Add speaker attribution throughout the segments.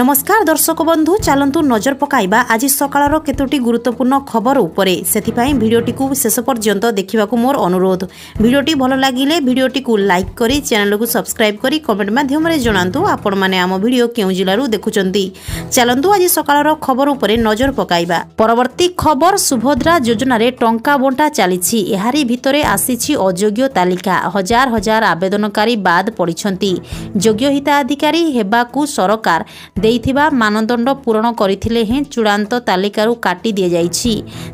Speaker 1: নমস্কার দর্শক বন্ধু চালু নজর পকাইবা আজ সকালর কতোটি গুরুত্বপূর্ণ খবর উপরে সেপাই ভিডিওটি শেষ পর্যন্ত দেখা মোর অনুরোধ ভিডিওটি ভালো লাগিলে ভিডিওটি লাইক করে চ্যানেলক সবসক্রাইব করে কমেন্ট মাধ্যমে জনাতু আপন মানে আম ভিডিও কেউ জেলার দেখুম চালু আজ সকালর খবর উপরে নজর পকাইবা পরবর্তী খবর সুভদ্রা যোজনার টঙ্কা বণ্টা চালছি এহারি ভিতরে আসিছি অযোগ্য তালিকা হাজার হাজার আবেদনকারী বাদ পড়ছেন যোগ্য হিতাধিকারী হওয়া সরকার ଦେଇଥିବା ମାନଦଣ୍ଡ ପୂରଣ କରିଥିଲେ ହେଁ ଚୂଡ଼ାନ୍ତ ତାଲିକାରୁ କାଟି ଦିଆଯାଇଛି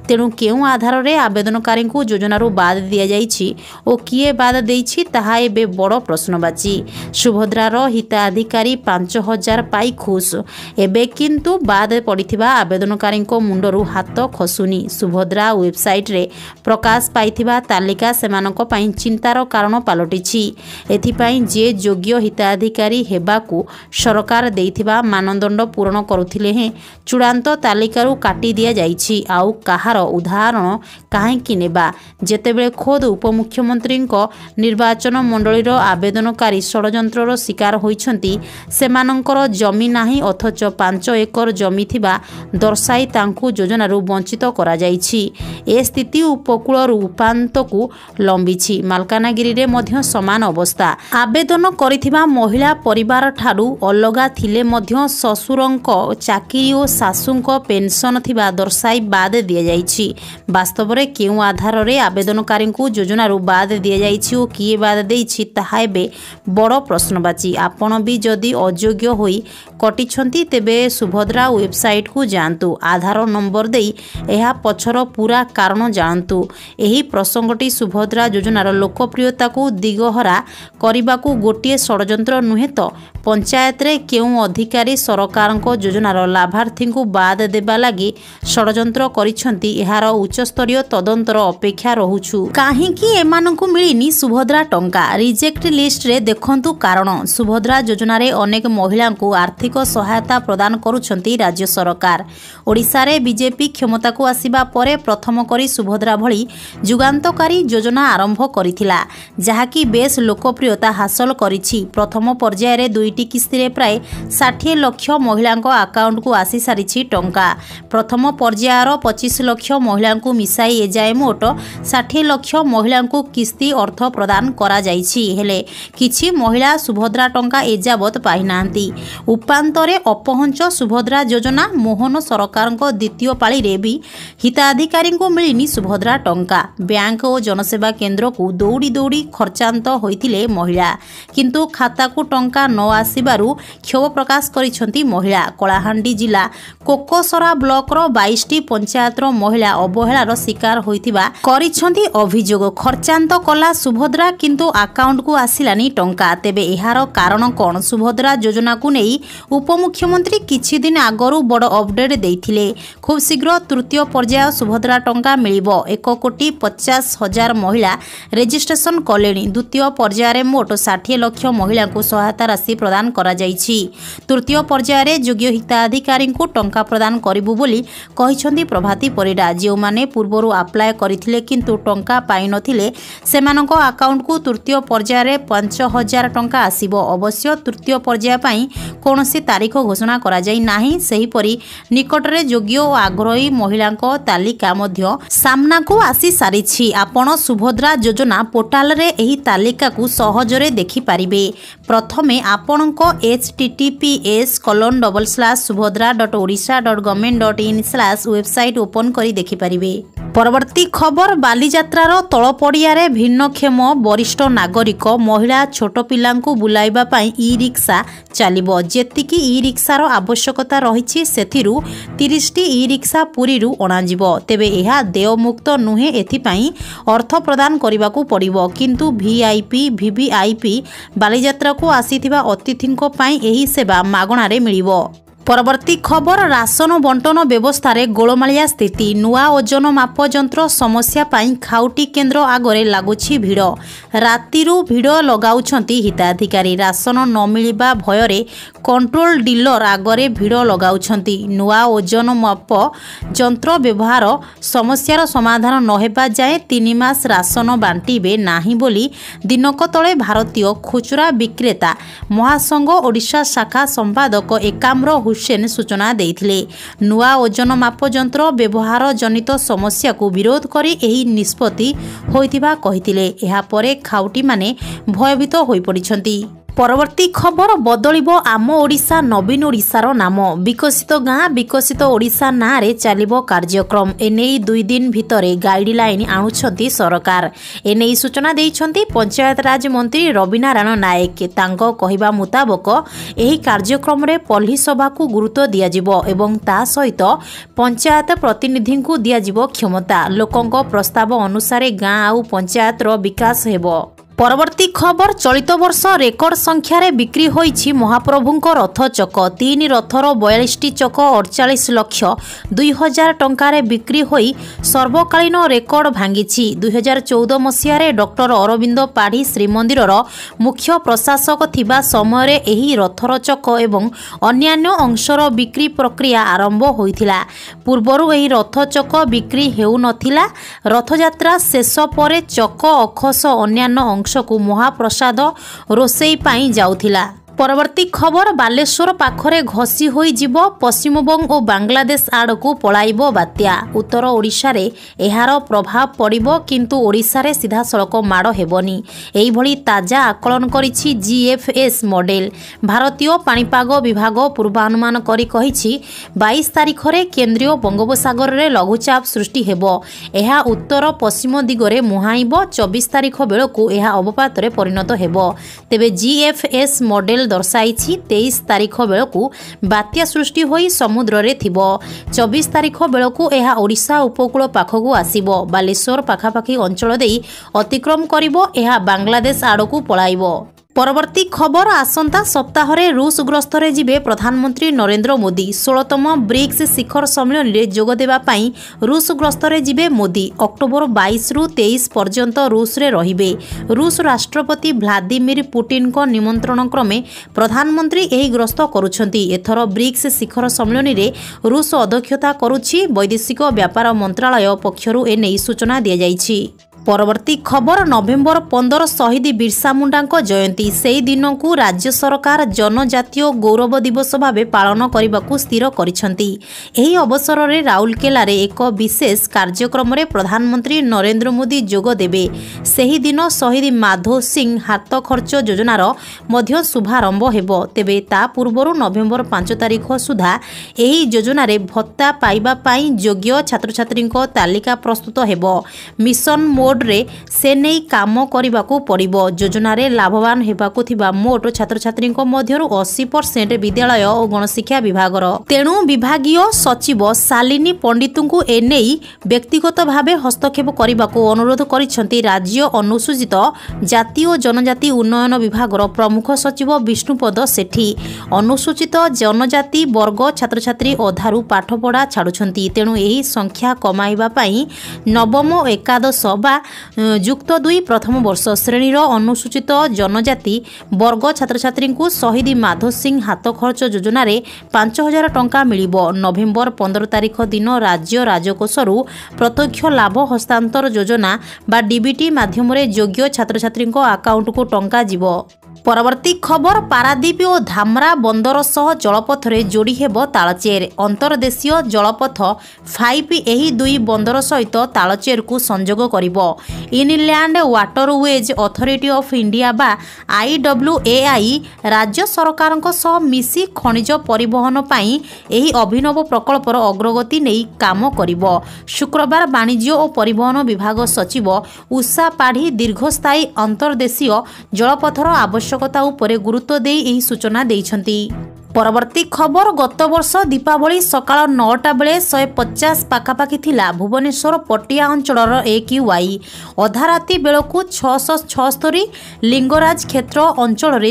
Speaker 1: ତେଣୁ କେଉଁ ଆଧାରରେ ଆବେଦନକାରୀଙ୍କୁ ଯୋଜନାରୁ ବାଦ୍ ଦିଆଯାଇଛି ଓ କିଏ ବାଦ୍ ଦେଇଛି ତାହା ଏବେ ବଡ଼ ପ୍ରଶ୍ନବାଚୀ ସୁଭଦ୍ରାର ହିତାଧିକାରୀ ପାଞ୍ଚ ହଜାର ପାଇ ଖୁସ୍ ଏବେ କିନ୍ତୁ ବାଦ୍ ପଡ଼ିଥିବା ଆବେଦନକାରୀଙ୍କ ମୁଣ୍ଡରୁ ହାତ ଖସୁନି ସୁଭଦ୍ରା ୱେବସାଇଟ୍ରେ ପ୍ରକାଶ ପାଇଥିବା ତାଲିକା ସେମାନଙ୍କ ପାଇଁ ଚିନ୍ତାର କାରଣ ପାଲଟିଛି ଏଥିପାଇଁ ଯିଏ ଯୋଗ୍ୟ ହିତାଧିକାରୀ ହେବାକୁ ସରକାର ଦେଇଥିବା ମାନଦଣ୍ଡ ପୂରଣ କରୁଥିଲେ ହେଁ ଚୂଡ଼ାନ୍ତ ତାଲିକାରୁ କାଟି ଦିଆଯାଇଛି ଆଉ କାହାର ଉଦାହରଣ କାହିଁକି ନେବା ଯେତେବେଳେ ଖୋଦ୍ ଉପମୁଖ୍ୟମନ୍ତ୍ରୀଙ୍କ ନିର୍ବାଚନ ମଣ୍ଡଳୀର ଆବେଦନକାରୀ ଷଡ଼ଯନ୍ତ୍ରର ଶିକାର ହୋଇଛନ୍ତି ସେମାନଙ୍କର ଜମି ନାହିଁ ଅଥଚ ପାଞ୍ଚ ଏକର ଜମି ଥିବା ଦର୍ଶାଇ ତାଙ୍କୁ ଯୋଜନାରୁ ବଞ୍ଚିତ କରାଯାଇଛି ଏ ସ୍ଥିତି ଉପକୂଳରୁ ଉପାନ୍ତକୁ ଲମ୍ବିଛି ମାଲକାନଗିରିରେ ମଧ୍ୟ ସମାନ ଅବସ୍ଥା ଆବେଦନ କରିଥିବା ମହିଳା ପରିବାରଠାରୁ ଅଲଗା ଥିଲେ ମଧ୍ୟ ଶ୍ୱଶୁରଙ୍କ ଚାକିରି ଓ ଶାଶୁଙ୍କ ପେନ୍ସନ୍ ଥିବା ଦର୍ଶାଇ ବାଦ୍ ଦିଆଯାଇଛି ବାସ୍ତବରେ କେଉଁ ଆଧାରରେ ଆବେଦନକାରୀଙ୍କୁ ଯୋଜନାରୁ ବାଦ୍ ଦିଆଯାଇଛି ଓ କିଏ ବାଦ୍ ଦେଇଛି ତାହା ଏବେ ବଡ଼ ପ୍ରଶ୍ନବାଚୀ ଆପଣ ବି ଯଦି ଅଯୋଗ୍ୟ ହୋଇ କଟିଛନ୍ତି ତେବେ ସୁଭଦ୍ରା ୱେବସାଇଟ୍କୁ ଯାଆନ୍ତୁ ଆଧାର ନମ୍ବର ଦେଇ ଏହା ପଛର ପୁରା କାରଣ ଜାଣନ୍ତୁ ଏହି ପ୍ରସଙ୍ଗଟି ସୁଭଦ୍ରା ଯୋଜନାର ଲୋକପ୍ରିୟତାକୁ ଦିଗହରା କରିବାକୁ ଗୋଟିଏ ଷଡ଼ଯନ୍ତ୍ର ନୁହେଁ ତ ପଞ୍ଚାୟତରେ କେଉଁ ଅଧିକାରୀ କରି ସରକାରଙ୍କ ଯୋଜନାର ଲାଭାର୍ଥୀଙ୍କୁ ବାଦ୍ ଦେବା ଲାଗି ଷଡ଼ଯନ୍ତ୍ର କରିଛନ୍ତି ଏହାର ଉଚ୍ଚସ୍ତରୀୟ ତଦନ୍ତର ଅପେକ୍ଷା ରହୁଛୁ କାହିଁକି ଏମାନଙ୍କୁ ମିଳିନି ସୁଭଦ୍ରା ଟଙ୍କା ରିଜେକ୍ଟ ଲିଷ୍ଟରେ ଦେଖନ୍ତୁ କାରଣ ସୁଭଦ୍ରା ଯୋଜନାରେ ଅନେକ ମହିଳାଙ୍କୁ ଆର୍ଥିକ ସହାୟତା ପ୍ରଦାନ କରୁଛନ୍ତି ରାଜ୍ୟ ସରକାର ଓଡ଼ିଶାରେ ବିଜେପି କ୍ଷମତାକୁ ଆସିବା ପରେ ପ୍ରଥମ କରି ସୁଭଦ୍ରା ଭଳି ଯୁଗାନ୍ତକାରୀ ଯୋଜନା ଆରମ୍ଭ କରିଥିଲା ଯାହାକି ବେଶ୍ ଲୋକପ୍ରିୟତା ହାସଲ କରିଛି ପ୍ରଥମ ପର୍ଯ୍ୟାୟରେ ଦୁଇଟି କିସ୍ତିରେ ପ୍ରାୟ ଷାଠିଏ କୋଡ଼ିଏ ଲକ୍ଷ ମହିଳାଙ୍କ ଆକାଉଣ୍ଟକୁ ଆସିସାରିଛି ଟଙ୍କା ପ୍ରଥମ ପର୍ଯ୍ୟାୟର ପଚିଶ ଲକ୍ଷ ମହିଳାଙ୍କୁ ମିଶାଇ ଏଯାଏ ମୋଟ ଷାଠିଏ ଲକ୍ଷ ମହିଳାଙ୍କୁ କିସ୍ତି ଅର୍ଥ ପ୍ରଦାନ କରାଯାଇଛି ହେଲେ କିଛି ମହିଳା ସୁଭଦ୍ରା ଟଙ୍କା ଏଯାବତ୍ ପାଇନାହାନ୍ତି ଉପାନ୍ତରେ ଅପହଞ୍ଚ ସୁଭଦ୍ରା ଯୋଜନା ମୋହନ ସରକାରଙ୍କ ଦ୍ୱିତୀୟ ପାଳିରେ ବି ହିତାଧିକାରୀଙ୍କୁ ମିଳିନି ସୁଭଦ୍ରା ଟଙ୍କା ବ୍ୟାଙ୍କ ଓ ଜନସେବା କେନ୍ଦ୍ରକୁ ଦୌଡ଼ି ଦୌଡ଼ି ଖର୍ଚ୍ଚାନ୍ତ ହୋଇଥିଲେ ମହିଳା କିନ୍ତୁ ଖାତାକୁ ଟଙ୍କା ନ ଆସିବାରୁ କ୍ଷୋଭ ପ୍ରକାଶ କରି କରିଛନ୍ତି ମହିଳା କଳାହାଣ୍ଡି ଜିଲ୍ଲା କୋକସରା ବ୍ଲକର ବାଇଶଟି ପଞ୍ଚାୟତର ମହିଳା ଅବହେଳାର ଶିକାର ହୋଇଥିବା କରିଛନ୍ତି ଅଭିଯୋଗ ଖର୍ଚ୍ଚାନ୍ତ କଲା ସୁଭଦ୍ରା କିନ୍ତୁ ଆକାଉଣ୍ଟକୁ ଆସିଲାନି ଟଙ୍କା ତେବେ ଏହାର କାରଣ କ'ଣ ସୁଭଦ୍ରା ଯୋଜନାକୁ ନେଇ ଉପମୁଖ୍ୟମନ୍ତ୍ରୀ କିଛି ଦିନ ଆଗରୁ ବଡ଼ ଅପଡେଟ୍ ଦେଇଥିଲେ ଖୁବ୍ ଶୀଘ୍ର ତୃତୀୟ ପର୍ଯ୍ୟାୟ ସୁଭଦ୍ରା ଟଙ୍କା ମିଳିବ ଏକ କୋଟି ପଚାଶ ହଜାର ମହିଳା ରେଜିଷ୍ଟ୍ରେସନ କଲେଣି ଦ୍ୱିତୀୟ ପର୍ଯ୍ୟାୟରେ ମୋଟ ଷାଠିଏ ଲକ୍ଷ ମହିଳାଙ୍କୁ ସହାୟତା ରାଶି ପ୍ରଦାନ କରାଯାଇଛି ତୃତୀୟ ଦ୍ୱିତୀୟ ପର୍ଯ୍ୟାୟରେ ଯୋଗ୍ୟ ହିତାଧିକାରୀଙ୍କୁ ଟଙ୍କା ପ୍ରଦାନ କରିବୁ ବୋଲି କହିଛନ୍ତି ପ୍ରଭାତୀ ପରିଡ଼ା ଯେଉଁମାନେ ପୂର୍ବରୁ ଆପ୍ଲାଏ କରିଥିଲେ କିନ୍ତୁ ଟଙ୍କା ପାଇନଥିଲେ ସେମାନଙ୍କ ଆକାଉଣ୍ଟକୁ ତୃତୀୟ ପର୍ଯ୍ୟାୟରେ ପାଞ୍ଚ ହଜାର ଟଙ୍କା ଆସିବ ଅବଶ୍ୟ ତୃତୀୟ ପର୍ଯ୍ୟାୟ ପାଇଁ କୌଣସି ତାରିଖ ଘୋଷଣା କରାଯାଇ ନାହିଁ ସେହିପରି ନିକଟରେ ଯୋଗ୍ୟ ଓ ଆଗ୍ରହୀ ମହିଳାଙ୍କ ତାଲିକା ମଧ୍ୟ ସାମ୍ନାକୁ ଆସିସାରିଛି ଆପଣ ସୁଭଦ୍ରା ଯୋଜନା ପୋର୍ଟାଲରେ ଏହି ତାଲିକାକୁ ସହଜରେ ଦେଖିପାରିବେ ପ୍ରଥମେ ଆପଣଙ୍କ H T T P S S colon double slash Subhadra dot Odisha dot government dot in slash website open କରି ଦେଖିପାରିବେ পরবর্তী খবর বালিযাত্রার তলপড়িয়ারে ভিন্নক্ষম বরিষ্ঠ নাগরিক মহিলা ছোট পিলা বুলাইবা ই রিক্সা চালব যেতিকি ই রিক্সার আবশ্যকতা রয়েছে সেথিরু তিরিশটি ই রিক্সা পুরী অণাযিব তেবে এহা দেয়মুক্ত নুহে এথিপাই অর্থ প্রদান করা পড়ব কিন্তু ভিআইপি ভিভিআইপি বালিযাত্রা আসি অতিথি এই সেবা মাগণার মিলিব ପରବର୍ତ୍ତୀ ଖବର ରାସନ ବଣ୍ଟନ ବ୍ୟବସ୍ଥାରେ ଗୋଳମାଳିଆ ସ୍ଥିତି ନୂଆ ଓଜନ ମାପ ଯନ୍ତ୍ର ସମସ୍ୟା ପାଇଁ ଖାଉଟି କେନ୍ଦ୍ର ଆଗରେ ଲାଗୁଛି ଭିଡ଼ ରାତିରୁ ଭିଡ଼ ଲଗାଉଛନ୍ତି ହିତାଧିକାରୀ ରାସନ ନ ମିଳିବା ଭୟରେ କଣ୍ଟ୍ରୋଲ ଡିଲର ଆଗରେ ଭିଡ଼ ଲଗାଉଛନ୍ତି ନୂଆ ଓଜନ ମାପ ଯନ୍ତ୍ର ବ୍ୟବହାର ସମସ୍ୟାର ସମାଧାନ ନ ହେବା ଯାଏଁ ତିନି ମାସ ରାସନ ବାଣ୍ଟିବେ ନାହିଁ ବୋଲି ଦିନକ ତଳେ ଭାରତୀୟ ଖୁଚୁରା ବିକ୍ରେତା ମହାସଂଘ ଓଡ଼ିଶା ଶାଖା ସମ୍ପାଦକ ଏକାମ୍ର ହୁସେନ ସୂଚନା ଦେଇଥିଲେ ନୂଆ ଓଜନ ମାପ ଯନ୍ତ୍ର ବ୍ୟବହାର ଜନିତ ସମସ୍ୟାକୁ ବିରୋଧ କରି ଏହି ନିଷ୍ପତ୍ତି ହୋଇଥିବା କହିଥିଲେ ଏହାପରେ ଖାଉଟିମାନେ ଭୟଭୀତ ହୋଇପଡ଼ିଛନ୍ତି ପରବର୍ତ୍ତୀ ଖବର ବଦଳିବ ଆମ ଓଡ଼ିଶା ନବୀନ ଓଡ଼ିଶାର ନାମ ବିକଶିତ ଗାଁ ବିକଶିତ ଓଡ଼ିଶା ନାଁରେ ଚାଲିବ କାର୍ଯ୍ୟକ୍ରମ ଏନେଇ ଦୁଇ ଦିନ ଭିତରେ ଗାଇଡ଼ଲାଇନ୍ ଆଣୁଛନ୍ତି ସରକାର ଏନେଇ ସୂଚନା ଦେଇଛନ୍ତି ପଞ୍ଚାୟତରାଜ ମନ୍ତ୍ରୀ ରବିନାରାୟଣ ନାୟକ ତାଙ୍କ କହିବା ମୁତାବକ ଏହି କାର୍ଯ୍ୟକ୍ରମରେ ପଲ୍ଲୀ ସଭାକୁ ଗୁରୁତ୍ୱ ଦିଆଯିବ ଏବଂ ତା ସହିତ ପଞ୍ଚାୟତ ପ୍ରତିନିଧିଙ୍କୁ ଦିଆଯିବ କ୍ଷମତା ଲୋକଙ୍କ ପ୍ରସ୍ତାବ ଅନୁସାରେ ଗାଁ ଆଉ ପଞ୍ଚାୟତର ବିକାଶ ହେବ ପରବର୍ତ୍ତୀ ଖବର ଚଳିତ ବର୍ଷ ରେକର୍ଡ ସଂଖ୍ୟାରେ ବିକ୍ରି ହୋଇଛି ମହାପ୍ରଭୁଙ୍କ ରଥ ଚକ ତିନି ରଥର ବୟାଳିଶଟି ଚକ ଅଡ଼ଚାଳିଶ ଲକ୍ଷ ଦୁଇହଜାର ଟଙ୍କାରେ ବିକ୍ରି ହୋଇ ସର୍ବକାଳୀନ ରେକର୍ଡ ଭାଙ୍ଗିଛି ଦୁଇହଜାର ଚଉଦ ମସିହାରେ ଡକ୍ଟର ଅରବିନ୍ଦ ପାଢ଼ୀ ଶ୍ରୀମନ୍ଦିରର ମୁଖ୍ୟ ପ୍ରଶାସକ ଥିବା ସମୟରେ ଏହି ରଥର ଚକ ଏବଂ ଅନ୍ୟାନ୍ୟ ଅଂଶର ବିକ୍ରି ପ୍ରକ୍ରିୟା ଆରମ୍ଭ ହୋଇଥିଲା ପୂର୍ବରୁ ଏହି ରଥ ଚକ ବିକ୍ରି ହେଉନଥିଲା ରଥଯାତ୍ରା ଶେଷ ପରେ ଚକ ଅଖସ ଅନ୍ୟାନ୍ୟ ଅଂଶକୁ ମହାପ୍ରସାଦ ରୋଷେଇ ପାଇଁ ଯାଉଥିଲା পরবর্তী খবর বালেশ্বর পাখরে ঘষি যাব পশ্চিমবঙ্গ ও বাংলাদেশ আড়ক পলাইব বাত্যা উত্তর ওড়শার এর প্রভাব পড়ব কিন্তু ওড়িশার সিধাসলখ মাড় হেবনি এইভাবে তাজা আকলন করেছি জিএফএস মডেল ভারতীয় পাণিপাগ বিভাগ পূর্বানুমান করে কী বাইশ তারিখে কেন্দ্রীয় বঙ্গোপসাগরের লঘুচাপ সৃষ্টি হব এহা উত্তর পশ্চিম দিগরে মুহাইব চব্বিশ তারিখ বেড়ক এহা অবপাতরে পরিণত হব তেবে জিএফএস মডেল ଦର୍ଶାଇଛି ତେଇଶ ତାରିଖ ବେଳକୁ ବାତ୍ୟା ସୃଷ୍ଟି ହୋଇ ସମୁଦ୍ରରେ ଥିବ ଚବିଶ ତାରିଖ ବେଳକୁ ଏହା ଓଡ଼ିଶା ଉପକୂଳ ପାଖକୁ ଆସିବ ବାଲେଶ୍ୱର ପାଖାପାଖି ଅଞ୍ଚଳ ଦେଇ ଅତିକ୍ରମ କରିବ ଏହା ବାଂଲାଦେଶ ଆଡ଼କୁ ପଳାଇବ ପରବର୍ତ୍ତୀ ଖବର ଆସନ୍ତା ସପ୍ତାହରେ ରୁଷ ଗ୍ରସ୍ତରେ ଯିବେ ପ୍ରଧାନମନ୍ତ୍ରୀ ନରେନ୍ଦ୍ର ମୋଦି ଷୋହଳତମ ବ୍ରିକ୍ସ ଶିଖର ସମ୍ମିଳନୀରେ ଯୋଗ ଦେବା ପାଇଁ ରୁଷ ଗ୍ରସ୍ତରେ ଯିବେ ମୋଦି ଅକ୍ଟୋବର ବାଇଶରୁ ତେଇଶ ପର୍ଯ୍ୟନ୍ତ ରୁଷରେ ରହିବେ ରୁଷ ରାଷ୍ଟ୍ରପତି ଭ୍ଲାଦିମିର ପୁଟିନ୍ଙ୍କ ନିମନ୍ତ୍ରଣ କ୍ରମେ ପ୍ରଧାନମନ୍ତ୍ରୀ ଏହି ଗ୍ରସ୍ତ କରୁଛନ୍ତି ଏଥର ବ୍ରିକ୍ସ ଶିଖର ସମ୍ମିଳନୀରେ ରୁଷ ଅଧ୍ୟକ୍ଷତା କରୁଛି ବୈଦେଶିକ ବ୍ୟାପାର ମନ୍ତ୍ରଣାଳୟ ପକ୍ଷରୁ ଏନେଇ ସୂଚନା ଦିଆଯାଇଛି ପରବର୍ତ୍ତୀ ଖବର ନଭେମ୍ବର ପନ୍ଦର ଶହୀଦ ବିର୍ସା ମୁଣ୍ଡାଙ୍କ ଜୟନ୍ତୀ ସେହିଦିନକୁ ରାଜ୍ୟ ସରକାର ଜନଜାତୀୟ ଗୌରବ ଦିବସ ଭାବେ ପାଳନ କରିବାକୁ ସ୍ଥିର କରିଛନ୍ତି ଏହି ଅବସରରେ ରାଉରକେଲାରେ ଏକ ବିଶେଷ କାର୍ଯ୍ୟକ୍ରମରେ ପ୍ରଧାନମନ୍ତ୍ରୀ ନରେନ୍ଦ୍ର ମୋଦି ଯୋଗ ଦେବେ ସେହିଦିନ ଶହୀଦ ମାଧୋ ସିଂ ହାତ ଖର୍ଚ୍ଚ ଯୋଜନାର ମଧ୍ୟ ଶୁଭାରମ୍ଭ ହେବ ତେବେ ତା ପୂର୍ବରୁ ନଭେମ୍ବର ପାଞ୍ଚ ତାରିଖ ସୁଦ୍ଧା ଏହି ଯୋଜନାରେ ଭତ୍ତା ପାଇବା ପାଇଁ ଯୋଗ୍ୟ ଛାତ୍ରଛାତ୍ରୀଙ୍କ ତାଲିକା ପ୍ରସ୍ତୁତ ହେବ ମିଶନ ମୋଡ଼ ବୋର୍ଡରେ ସେ ନେଇ କାମ କରିବାକୁ ପଡ଼ିବ ଯୋଜନାରେ ଲାଭବାନ ହେବାକୁ ଥିବା ମୋଟ ଛାତ୍ରଛାତ୍ରୀଙ୍କ ମଧ୍ୟରୁ ଅଶୀ ପରସେଣ୍ଟ ବିଦ୍ୟାଳୟ ଓ ଗଣଶିକ୍ଷା ବିଭାଗର ତେଣୁ ବିଭାଗୀୟ ସଚିବ ଶାଲିନୀ ପଣ୍ଡିତଙ୍କୁ ଏନେଇ ବ୍ୟକ୍ତିଗତ ଭାବେ ହସ୍ତକ୍ଷେପ କରିବାକୁ ଅନୁରୋଧ କରିଛନ୍ତି ରାଜ୍ୟ ଅନୁସୂଚିତ ଜାତି ଓ ଜନଜାତି ଉନ୍ନୟନ ବିଭାଗର ପ୍ରମୁଖ ସଚିବ ବିଷ୍ଣୁପଦ ସେଠୀ ଅନୁସୂଚିତ ଜନଜାତି ବର୍ଗ ଛାତ୍ରଛାତ୍ରୀ ଅଧାରୁ ପାଠପଢ଼ା ଛାଡ଼ୁଛନ୍ତି ତେଣୁ ଏହି ସଂଖ୍ୟା କମାଇବା ପାଇଁ ନବମ ଏକାଦଶ ବା যুক্ত দুই প্রথম বর্ষ শ্রেণীর অনুসূচিত জনজাতি বর্গ ছাত্রছাত্রী শহীদ মাধব সিং হাত খরচ যোজনার পাঁচ হাজার টঙ্কা মিলব নভেম্বর পনেরো তারিখ দিন রাজ্য রাজকোষর প্রত্যক্ষ লাভ হস্তান্তর যোজনা বা ডিবিটি মাধ্যমে যোগ্য ছাত্রছাত্রী আকাউন্টকু টঙ্কা যাব পরবর্তী খবর পারাদ্বীপ ও ধামরা বন্দর সহ জলপথরে যোড়ি ହେବ তালচের অন্তর্দেশীয় জলপথ ফাইভ এই দুই বন্দর সহিত তালচেরকু সংযোগ করিব inland waterways authority of India বা আইডব্লুএআই রাজ্য সরকারଙ୍କ সহ মিশি খনিজ পরিবহন পাই এই অভিনব প্রকল্পর অগ্রগতি নেই কাম করিব শুক্রবার বাণিজ্য ও পরিবহন বিভাগ সচিব উষা পাঢ়ী দীর্ঘস্থায়ী অন্তর্দেশীয় জলপথর আবশ্যক ଆବଶ୍ୟକତା ଉପରେ ଗୁରୁତ୍ୱ ଦେଇ ଏହି ସୂଚନା ଦେଇଛନ୍ତି পরবর্তী খবর গত বর্ষ দীপাবলি সকাল নটা বেড়ে শহে পচাশ পাখাপাখি লা Bhubaneswar Patia A Q I অধারাতি বেড়ক ছশ ছস্তরি লিঙ্গরাজ ক্ষেত্র অঞ্চলের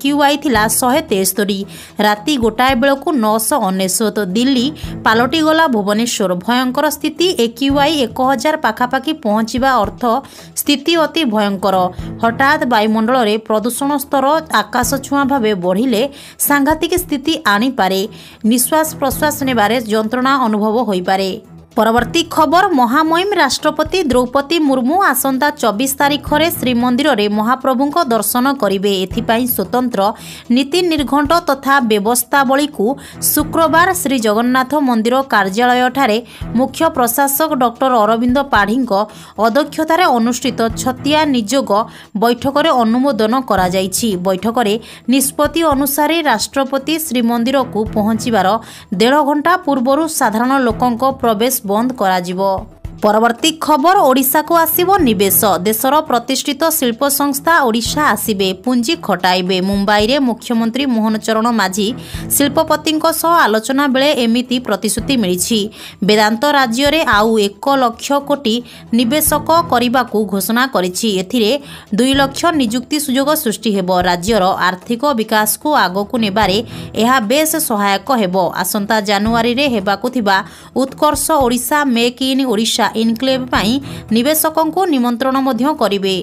Speaker 1: কিউ ওয়াই লা শহে তেস্তরি রাতে গোটায় বেড়ক নশ অনেশত দিল্লি পালটি গলা ভুবনেশ্বর ভয়ঙ্কর স্থিতি এ কিউ ওয়াই এক হাজার পাখাপাখি পৌঁছবা অর্থ স্থিতি অতি ভয়ঙ্কর হঠাৎ বায়ুমণ্ডলের প্রদূষণ স্তর আকাশ ছুঁয়া ভাবে বড়লে সা সাংঘাতিক স্থিতি আনিপারে নিঃশ্বাস প্রশ্বাস নেবার যন্ত্রণা অনুভব হয়ে হইপারে পরবর্তী খবর মহাময়িম রাষ্ট্রপতি দ্রৌপদী মুর্মু আসন্তা চব্বিশ তারিখরে শ্রীমন্দিরে মহাপ্রভুঙ্ দর্শন করবে এথিপাই স্বতন্ত্র নীতি নির্ঘণ্ট তথা ব্যবস্থাবলীকু শুক্রবার শ্রীজগন্নাথ মন্দির কার্যালয়ঠার মুখ্য প্রশাসক ডক্টর অরবিন্দ পাঢ়ী অধ্যক্ষতার অনুষ্ঠিত ছতিয়া নিযোগ বৈঠকরে অনুমোদন করা যাই বৈঠকরে নিষ্পতি অনুসারে রাষ্ট্রপতি শ্রীমন্দিরকু পৌঁছিবার দেড় ঘণ্টা পূর্ব সাধারণ লোক প্রবেশ ବନ୍ଦ କରାଯିବ পরবর্তী খবর ওড়িশাকু আসিব নিবেশ দেশর প্রতিষ্ঠিত শিল্প সংস্থা ওড়িশা আসিবে পুঞ্জি খটাইবে মুম্বাইরে মুখ্যমন্ত্রী মোহন চরণ মাঝি শিল্পপতিଙ୍କ ସହ ଆଲୋଚନା ବେଳେ ଏମିତି ପ୍ରତିଶ୍ରୁତି ମିଳିଛି ବେଦାନ୍ତ ରାଜ୍ୟରେ ଆଉ ଏକ ଲକ୍ଷ କୋଟି ନିବେଶକ କରିବାକୁ ଘୋଷଣା କରିଛି ଏଥିରେ ଦୁଇ ଲକ୍ଷ ନିଯୁକ୍ତି ସୁଯୋଗ ସୃଷ୍ଟି ହେବ ରାଜ୍ୟର ଆର୍ଥିକ ବିକାଶକୁ ଆଗକୁ ନେବାରେ ଏହା ବେଶ୍ ସହାୟକ ହେବ ଆସନ୍ତା ଜାନୁଆରୀରେ ହେବାକୁ ଥିବା Utkarsh Odisha make in Odisha enclave ପାଇଁ ନିବେଶକଙ୍କୁ ନିମନ୍ତ୍ରଣ ମଧ୍ୟ କରିବେ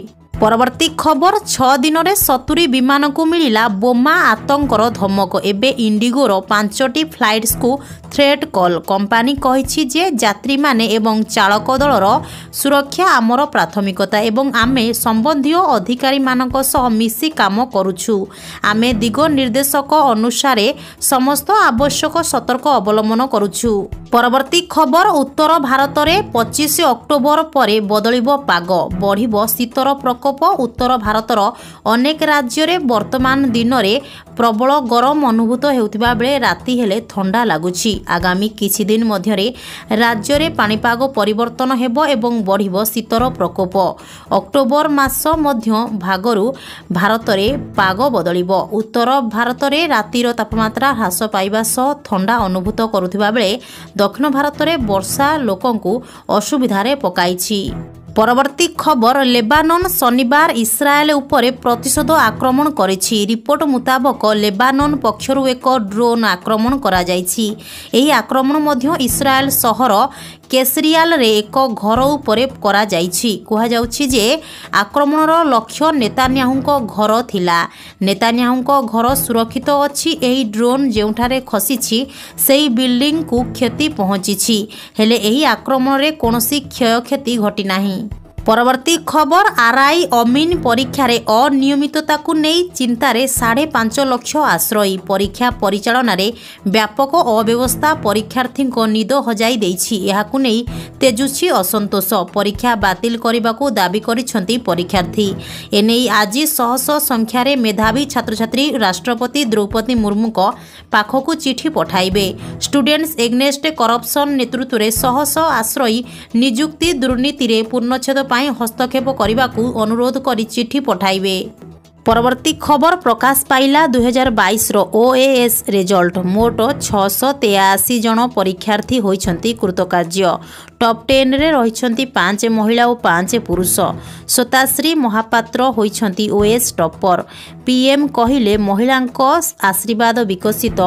Speaker 1: ପରବର୍ତ୍ତୀ ଖବର ଛଅ ଦିନରେ ସତୁରୀ ବିମାନକୁ ମିଳିଲା ବୋମା ଆତଙ୍କର ଧମକ ଏବେ ଇଣ୍ଡିଗୋର ପାଞ୍ଚଟି ଫ୍ଲାଇଟ୍ସକୁ ଥ୍ରେଟ୍ କଲ୍ କମ୍ପାନୀ କହିଛି ଯେ ଯାତ୍ରୀମାନେ ଏବଂ ଚାଳକ ଦଳର ସୁରକ୍ଷା ଆମର ପ୍ରାଥମିକତା ଏବଂ ଆମେ ସମ୍ବନ୍ଧୀୟ ଅଧିକାରୀମାନଙ୍କ ସହ ମିଶି କାମ କରୁଛୁ ଆମେ ଦିଗ ନିର୍ଦ୍ଦେଶକ ଅନୁସାରେ ସମସ୍ତ ଆବଶ୍ୟକ ସତର୍କ ଅବଲମ୍ବନ କରୁଛୁ ପରବର୍ତ୍ତୀ ଖବର ଉତ୍ତର ଭାରତରେ ପଚିଶ ଅକ୍ଟୋବର ପରେ ବଦଳିବ ପାଗ ବଢ଼ିବ ଶୀତର ପ୍ରକୋପ ଭୂମିକମ୍ପ ଉତ୍ତର ଭାରତର ଅନେକ ରାଜ୍ୟରେ ବର୍ତ୍ତମାନ ଦିନରେ ପ୍ରବଳ ଗରମ ଅନୁଭୂତ ହେଉଥିବା ବେଳେ ରାତି ହେଲେ ଥଣ୍ଡା ଲାଗୁଛି ଆଗାମୀ କିଛି ଦିନ ମଧ୍ୟରେ ରାଜ୍ୟରେ ପାଣିପାଗ ପରିବର୍ତ୍ତନ ହେବ ଏବଂ ବଢ଼ିବ ଶୀତର ପ୍ରକୋପ ଅକ୍ଟୋବର ମାସ ମଧ୍ୟ ଭାଗରୁ ଭାରତରେ ପାଗ ବଦଳିବ ଉତ୍ତର ଭାରତରେ ରାତିର ତାପମାତ୍ରା ହ୍ରାସ ପାଇବା ସହ ଥଣ୍ଡା ଅନୁଭୂତ କରୁଥିବା ବେଳେ ଦକ୍ଷିଣ ଭାରତରେ ବର୍ଷା ଲୋକଙ୍କୁ ଅସୁବିଧାରେ ପକାଇଛି ପରବର୍ତ୍ତୀ ଖବର ଲେବାନନ ଶନିବାର ଇସ୍ରାଏଲ ଉପରେ ପ୍ରତିଶୋଧ ଆକ୍ରମଣ କରିଛି ରିପୋର୍ଟ ମୁତାବକ ଲେବାନନ ପକ୍ଷରୁ ଏକ ଡ୍ରୋନ୍ ଆକ୍ରମଣ କରାଯାଇଛି ଏହି ଆକ୍ରମଣ ମଧ୍ୟ ଇସ୍ରାଏଲ ସହର କେସ୍ରିଆଲରେ ଏକ ଘର ଉପରେ କରାଯାଇଛି କୁହାଯାଉଛି ଯେ ଆକ୍ରମଣର ଲକ୍ଷ୍ୟ ନେତାନ୍ୟାହୁଙ୍କ ଘର ଥିଲା ନେତାନ୍ୟାହୁଙ୍କ ଘର ସୁରକ୍ଷିତ ଅଛି ଏହି ଡ୍ରୋନ୍ ଯେଉଁଠାରେ ଖସିଛି ସେହି ବିଲ୍ଡିଂକୁ କ୍ଷତି ପହଞ୍ଚିଛି ହେଲେ ଏହି ଆକ୍ରମଣରେ କୌଣସି କ୍ଷୟକ୍ଷତି ଘଟିନାହିଁ পরবর্তী খবর আরআই অমিন পরীক্ষায় অনিয়মিততা নেই চিন্তারে সাড়ে পাঁচ লক্ষ আশ্রয় পরীক্ষা পরিচালনার ব্যাপক অব্যবস্থা পরীক্ষার্থী নিদ হজাই দিয়েছি এখন তেজুছি অসন্তোষ পরীক্ষা বাতিল করা দাবি করেছেন পরীক্ষার্থী এনে আজ শহ শহ সংখ্যার মেধাবী ছাত্রছাত্রী রাষ্ট্রপতি দ্রৌপদী মুর্মু পাখক চিঠি পঠাইবে স্টুডেন্টস এগনেস্ট করপশন নেতৃত্বের শহ শহ আশ্রয়ী নিযুক্তি দুর্নীতি পূর্ণচ্ছেদ ପାଇଁ ହସ୍ତକ୍ଷେପ କରିବାକୁ ଅନୁରୋଧ କରି ଚିଠି ପଠାଇବେ ପରବର୍ତ୍ତୀ ଖବର ପ୍ରକାଶ ପାଇଲା ଦୁଇହଜାର ବାଇଶର ଓଏଏସ୍ ରେଜଲ୍ଟ ମୋଟ ଛଅଶହ ତେୟାଅଶୀ ଜଣ ପରୀକ୍ଷାର୍ଥୀ ହୋଇଛନ୍ତି କୃତକାର୍ଯ୍ୟ ଟପ୍ ଟେନ୍ରେ ରହିଛନ୍ତି ପାଞ୍ଚ ମହିଳା ଓ ପାଞ୍ଚ ପୁରୁଷ ସ୍ୱତାଶ୍ରୀ ମହାପାତ୍ର ହୋଇଛନ୍ତି ଓଏସ୍ ଟପର ପିଏମ୍ କହିଲେ ମହିଳାଙ୍କ ଆଶୀର୍ବାଦ ବିକଶିତ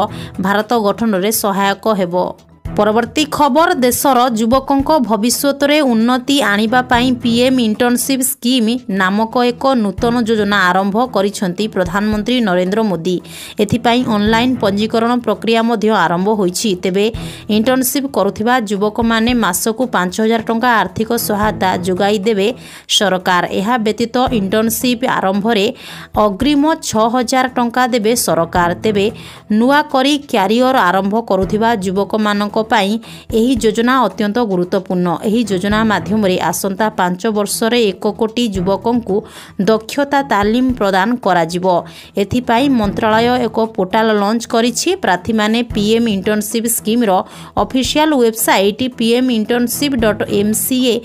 Speaker 1: ଭାରତ ଗଠନରେ ସହାୟକ ହେବ ପରବର୍ତ୍ତୀ ଖବର ଦେଶର ଯୁବକଙ୍କ ଭବିଷ୍ୟତରେ ଉନ୍ନତି ଆଣିବା ପାଇଁ ପିଏମ୍ ଇଣ୍ଟର୍ନସିପ୍ ସ୍କିମ୍ ନାମକ ଏକ ନୂତନ ଯୋଜନା ଆରମ୍ଭ କରିଛନ୍ତି ପ୍ରଧାନମନ୍ତ୍ରୀ ନରେନ୍ଦ୍ର ମୋଦି ଏଥିପାଇଁ ଅନଲାଇନ୍ ପଞ୍ଜୀକରଣ ପ୍ରକ୍ରିୟା ମଧ୍ୟ ଆରମ୍ଭ ହୋଇଛି ତେବେ ଇଣ୍ଟର୍ନସିପ୍ କରୁଥିବା ଯୁବକମାନେ ମାସକୁ ପାଞ୍ଚ ହଜାର ଟଙ୍କା ଆର୍ଥିକ ସହାୟତା ଯୋଗାଇ ଦେବେ ସରକାର ଏହା ବ୍ୟତୀତ ଇଣ୍ଟର୍ନସିପ୍ ଆରମ୍ଭରେ ଅଗ୍ରିମ ଛଅ ହଜାର ଟଙ୍କା ଦେବେ ସରକାର ତେବେ ନୂଆ କରି କ୍ୟାରିୟର ଆରମ୍ଭ କରୁଥିବା ଯୁବକମାନଙ୍କ ପାଇଁ ଏହି ଯୋଜନା ଅତ୍ୟନ୍ତ ଗୁରୁତ୍ୱପୂର୍ଣ୍ଣ ଏହି ଯୋଜନା ମାଧ୍ୟମରେ ଆସନ୍ତା ପାଞ୍ଚ ବର୍ଷରେ ଏକ କୋଟି ଯୁବକଙ୍କୁ ଦକ୍ଷତା ତାଲିମ ପ୍ରଦାନ କରାଯିବ ଏଥିପାଇଁ ମନ୍ତ୍ରଣାଳୟ ଏକ ପୋର୍ଟାଲ ଲଞ୍ଚ କରିଛି ପ୍ରାର୍ଥୀମାନେ ପିଏମ୍ ଇଣ୍ଟର୍ନସିପ୍ ସ୍କିମ୍ର official website PM internship dot M C A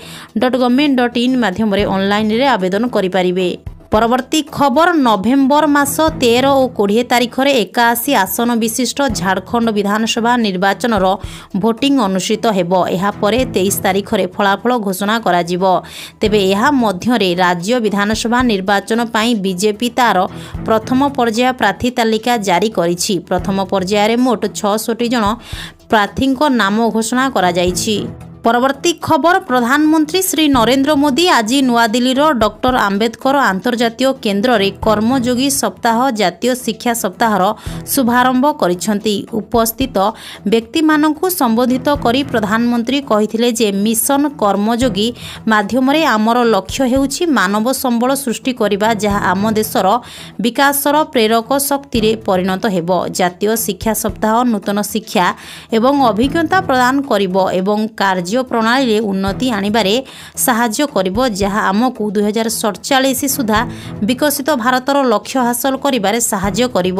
Speaker 1: dot government dot in ମାଧ୍ୟମରେ ଅନଲାଇନ୍ରେ ଆବେଦନ କରିପାରିବେ পরবর্তী খবর নভেম্বর মাস তের ও কোড়িয়ে তারিখে একাশি আসন বিশিষ্ট ঝাড়খণ্ড বিধানসভা নির্বাচনর ভোটিং অনুষ্ঠিত হব এরপরে তেইশ তারিখে ফলাফল ঘোষণা করা যাব তেবে এর মধ্যে রাজ্য বিধানসভা নির্বাচন পাই বিজেপি তার প্রথম পর্যায় প্রার্থী তালিকা জারি করেছি প্রথম পর্যায়ে মোট ছশোটি জন প্রার্থী নাম ঘোষণা করা যাইছি পরবর্তী খবর প্রধানমন্ত্রী শ্রী নরেন্দ্র মোদী আজি নূয়াদিল্লির ডক্টর আম্বেদকর আন্তর্জাতীয় কেন্দ্রে কর্মযোগী সপ্তাহ জাতীয় শিক্ষা সপ্তাহর শুভারম্ভ করেছেন উপস্থিত ব্যক্তিমানকু সম্বোধিত করে প্রধানমন্ত্রী কহিলে যে মিশন কর্মযোগী মাধ্যমে আমার লক্ষ্য হেউছি মানব সম্বল সৃষ্টি করা যা আম দেশর বিকাশর প্রেরক শক্তিরে পরিণত ହେବ জাতীয় শিক্ষা সপ্তাহ নূতন শিক্ষা এবং অভিজ্ঞতা প্রদান করিব এবং কার্য କାର୍ଯ୍ୟ ପ୍ରଣାଳୀରେ ଉନ୍ନତି ଆଣିବାରେ ସାହାଯ୍ୟ କରିବ ଯାହା ଆମକୁ ଦୁଇହଜାର ସତଚାଳିଶ ସୁଦ୍ଧା ବିକଶିତ ଭାରତର ଲକ୍ଷ୍ୟ ହାସଲ କରିବାରେ ସାହାଯ୍ୟ କରିବ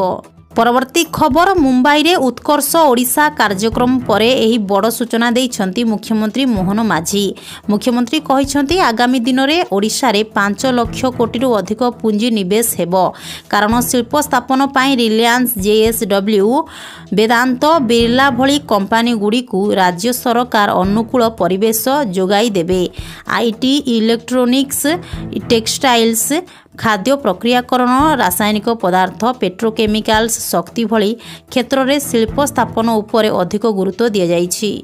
Speaker 1: পরবর্তী খবর মুম্বাইরে উৎকর্ষ ওড়িশা কার্যক্রম পরে এই বড় সূচনা দিয়েছেন মুখ্যমন্ত্রী মোহন মাঝি মুখ্যমন্ত্রী কিন্তু আগামী দিনরে ওড়িশার পাঁচ লক্ষ কোটি অধিক পুঞ্জি নিবেশ হব কারণ শিল্প স্থাপন পাই রিলায়েন্স জেএসডব্লু বেদান্ত বিড়লা ভি কোম্পানিগুড়ি রাজ্য সরকার অনুকূল পরিবেশ যোগাই দেবে আইটি ইলেকট্রোনিক্স টেক্সটাইলস ଖାଦ୍ୟ ପ୍ରକ୍ରିୟାକରଣ ରାସାୟନିକ ପଦାର୍ଥ ପେଟ୍ରୋକେମିକାଲ୍ସ ଶକ୍ତି ଭଳି କ୍ଷେତ୍ରରେ ଶିଳ୍ପ ସ୍ଥାପନ ଉପରେ ଅଧିକ ଗୁରୁତ୍ୱ ଦିଆଯାଇଛି